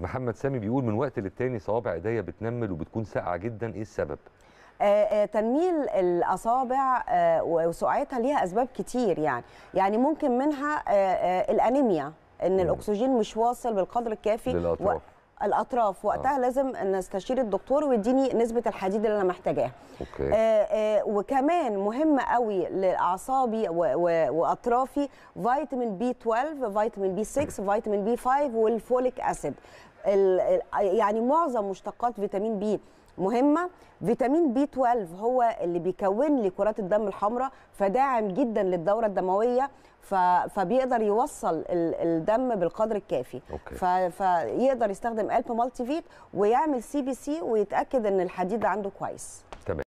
محمد سامي بيقول من وقت للتاني صوابع ايديا بتنمل وبتكون ساقعه جدا ايه السبب؟ آه، آه، تنميل الاصابع آه، وسقعتها ليها اسباب كتير يعني يعني ممكن منها الانيميا ان الاكسجين مش واصل بالقدر الكافي للاطراف الاطراف وقتها آه. لازم نستشير الدكتور ويديني نسبه الحديد اللي انا محتاجاها آه آه وكمان مهم قوي لاعصابي واطرافي فيتامين بي 12 فيتامين بي 6 فيتامين بي 5 والفوليك اسيد يعني معظم مشتقات فيتامين بي مهمه فيتامين بي 12 هو اللي بيكون لي كرات الدم الحمراء فداعم جدا للدوره الدمويه فبيقدر يوصل الدم بالقدر الكافي أوكي. فيقدر يستخدم الب مالتي فيت ويعمل سي بي سي ويتاكد ان الحديد عنده كويس تمام